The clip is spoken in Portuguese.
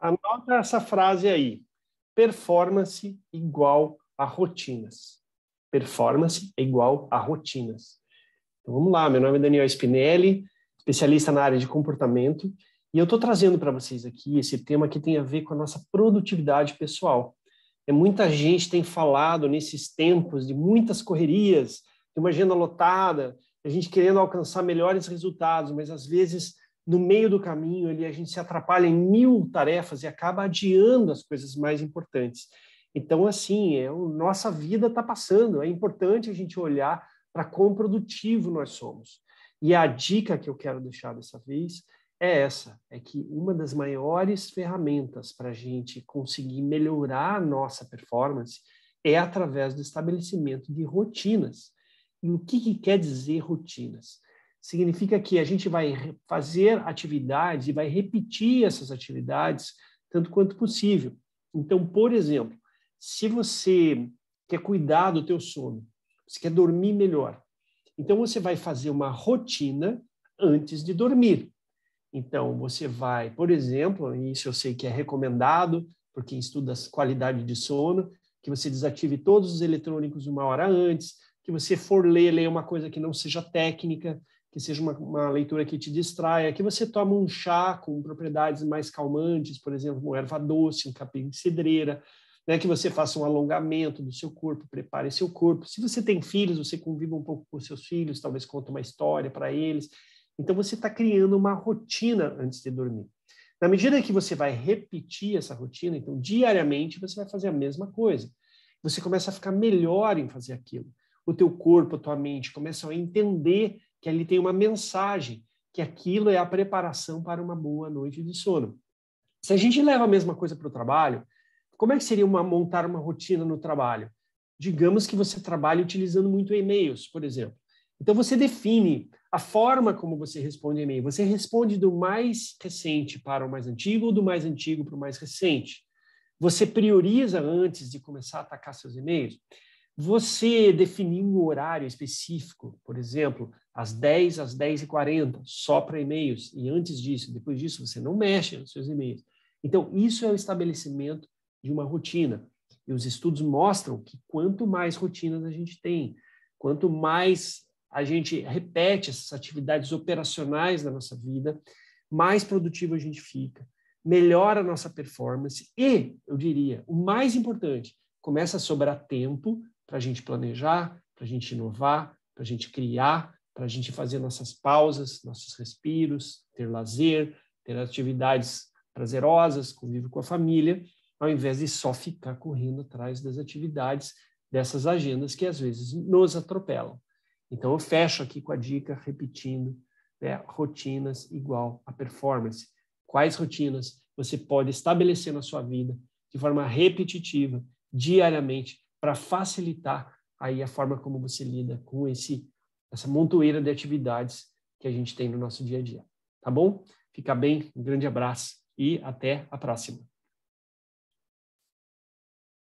Anota essa frase aí. Performance igual a rotinas. Performance é igual a rotinas. Então vamos lá, meu nome é Daniel Spinelli, especialista na área de comportamento, e eu estou trazendo para vocês aqui esse tema que tem a ver com a nossa produtividade pessoal. É, muita gente tem falado nesses tempos de muitas correrias, de uma agenda lotada, a gente querendo alcançar melhores resultados, mas às vezes no meio do caminho ele, a gente se atrapalha em mil tarefas e acaba adiando as coisas mais importantes. Então, assim, é, o, nossa vida está passando, é importante a gente olhar para quão produtivo nós somos. E a dica que eu quero deixar dessa vez é essa: é que uma das maiores ferramentas para a gente conseguir melhorar a nossa performance é através do estabelecimento de rotinas. E o que, que quer dizer rotinas? significa que a gente vai fazer atividades e vai repetir essas atividades tanto quanto possível. Então, por exemplo, se você quer cuidar do teu sono, você quer dormir melhor, então você vai fazer uma rotina antes de dormir. Então, você vai, por exemplo, e isso eu sei que é recomendado, por quem estuda qualidade de sono, que você desative todos os eletrônicos uma hora antes, que você for ler, ler uma coisa que não seja técnica, que seja uma, uma, leitura que te distraia, que você tome um chá com propriedades mais calmantes, por exemplo, uma erva doce, um capim de cedreira, né, que você faça um alongamento do seu corpo, prepare seu corpo. Se você tem filhos, você conviva um pouco com seus filhos, talvez conta uma história para eles. Então você está criando uma rotina antes de dormir. Na medida que você vai repetir essa rotina, então diariamente você vai fazer a mesma coisa. Você começa a ficar melhor em fazer aquilo. O teu corpo, a tua mente começam a entender que ele tem uma mensagem, que aquilo é a preparação para uma boa noite de sono. Se a gente leva a mesma coisa para o trabalho, como é que seria uma, montar uma rotina no trabalho? Digamos que você trabalhe utilizando muito e-mails, por exemplo. Então você define a forma como você responde e-mail. Você responde do mais recente para o mais antigo ou do mais antigo para o mais recente? Você prioriza antes de começar a atacar seus e-mails? Você definir um horário específico, por exemplo, às 10, às 10h40, só para e-mails, e antes disso, depois disso, você não mexe nos seus e-mails. Então, isso é o estabelecimento de uma rotina. E os estudos mostram que quanto mais rotinas a gente tem, quanto mais a gente repete essas atividades operacionais da nossa vida, mais produtivo a gente fica, melhora a nossa performance e, eu diria, o mais importante, começa a sobrar tempo para a gente planejar, para a gente inovar, para a gente criar, para a gente fazer nossas pausas, nossos respiros, ter lazer, ter atividades prazerosas, convívio com a família, ao invés de só ficar correndo atrás das atividades, dessas agendas que às vezes nos atropelam. Então, eu fecho aqui com a dica, repetindo: né, rotinas igual a performance. Quais rotinas você pode estabelecer na sua vida de forma repetitiva, diariamente, para facilitar aí a forma como você lida com esse essa montoeira de atividades que a gente tem no nosso dia a dia. Tá bom? Fica bem, um grande abraço e até a próxima.